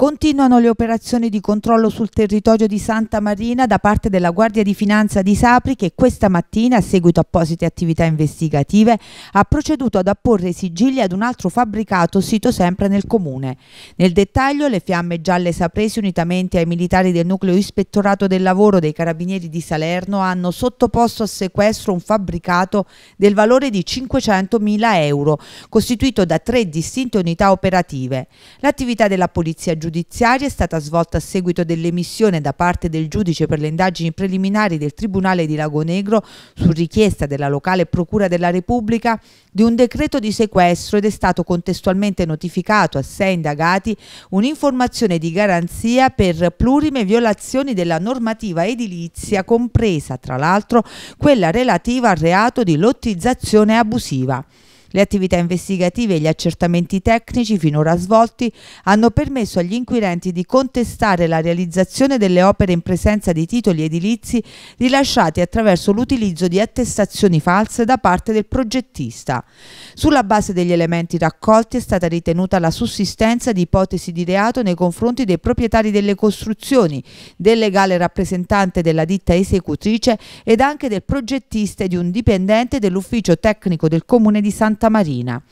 Continuano le operazioni di controllo sul territorio di Santa Marina da parte della Guardia di Finanza di Sapri che questa mattina, a seguito apposite attività investigative, ha proceduto ad apporre sigilli ad un altro fabbricato sito sempre nel comune. Nel dettaglio, le fiamme gialle sapresi unitamente ai militari del nucleo ispettorato del lavoro dei carabinieri di Salerno hanno sottoposto a sequestro un fabbricato del valore di 500.000 euro, costituito da tre distinte unità operative. L'attività della polizia giudiziaria giudiziaria è stata svolta a seguito dell'emissione da parte del giudice per le indagini preliminari del Tribunale di Lagonegro su richiesta della locale Procura della Repubblica di un decreto di sequestro ed è stato contestualmente notificato a sei indagati un'informazione di garanzia per plurime violazioni della normativa edilizia, compresa tra l'altro quella relativa al reato di lottizzazione abusiva. Le attività investigative e gli accertamenti tecnici finora svolti hanno permesso agli inquirenti di contestare la realizzazione delle opere in presenza di titoli edilizi rilasciati attraverso l'utilizzo di attestazioni false da parte del progettista. Sulla base degli elementi raccolti è stata ritenuta la sussistenza di ipotesi di reato nei confronti dei proprietari delle costruzioni, del legale rappresentante della ditta esecutrice ed anche del progettista e di un dipendente dell'ufficio tecnico del comune di Santa Santa Marina.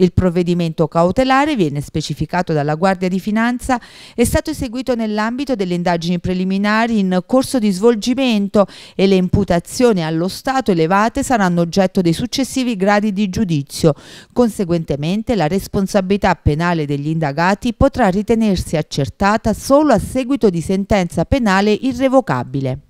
Il provvedimento cautelare viene specificato dalla Guardia di Finanza, è stato eseguito nell'ambito delle indagini preliminari in corso di svolgimento e le imputazioni allo Stato elevate saranno oggetto dei successivi gradi di giudizio. Conseguentemente la responsabilità penale degli indagati potrà ritenersi accertata solo a seguito di sentenza penale irrevocabile.